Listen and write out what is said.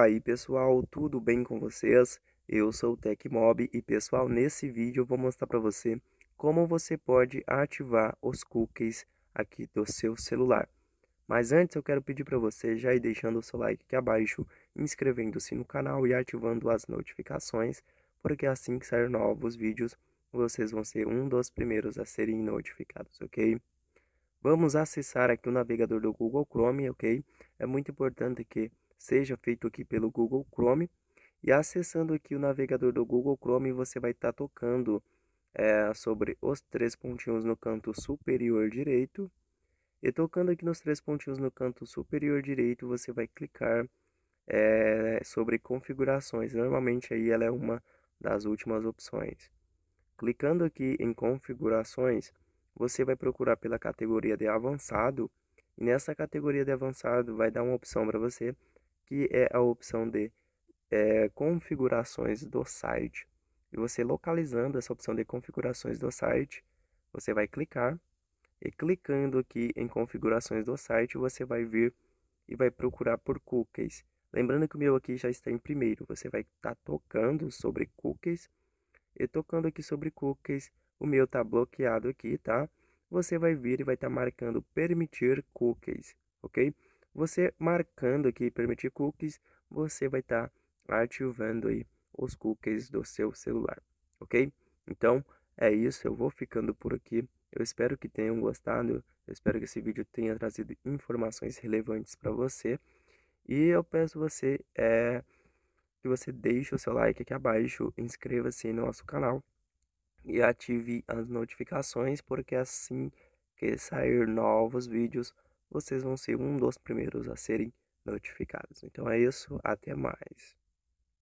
aí pessoal, tudo bem com vocês? Eu sou o Tecmob e pessoal, nesse vídeo eu vou mostrar para você como você pode ativar os cookies aqui do seu celular. Mas antes eu quero pedir para você já ir deixando o seu like aqui abaixo, inscrevendo-se no canal e ativando as notificações, porque assim que sair novos vídeos, vocês vão ser um dos primeiros a serem notificados, ok? Vamos acessar aqui o navegador do Google Chrome, ok? É muito importante que seja feito aqui pelo Google Chrome. E acessando aqui o navegador do Google Chrome, você vai estar tá tocando é, sobre os três pontinhos no canto superior direito. E tocando aqui nos três pontinhos no canto superior direito, você vai clicar é, sobre configurações. Normalmente aí ela é uma das últimas opções. Clicando aqui em configurações, você vai procurar pela categoria de avançado e nessa categoria de avançado vai dar uma opção para você que é a opção de é, configurações do site. E você localizando essa opção de configurações do site, você vai clicar e clicando aqui em configurações do site, você vai vir e vai procurar por cookies. Lembrando que o meu aqui já está em primeiro, você vai estar tá tocando sobre cookies e tocando aqui sobre cookies, o meu está bloqueado aqui, tá? Você vai vir e vai estar tá marcando permitir cookies, ok? Você marcando aqui permitir cookies, você vai estar tá ativando aí os cookies do seu celular, ok? Então, é isso, eu vou ficando por aqui. Eu espero que tenham gostado, eu espero que esse vídeo tenha trazido informações relevantes para você. E eu peço você é, que você deixe o seu like aqui abaixo, inscreva-se no nosso canal e ative as notificações, porque assim que sair novos vídeos, vocês vão ser um dos primeiros a serem notificados. Então é isso, até mais.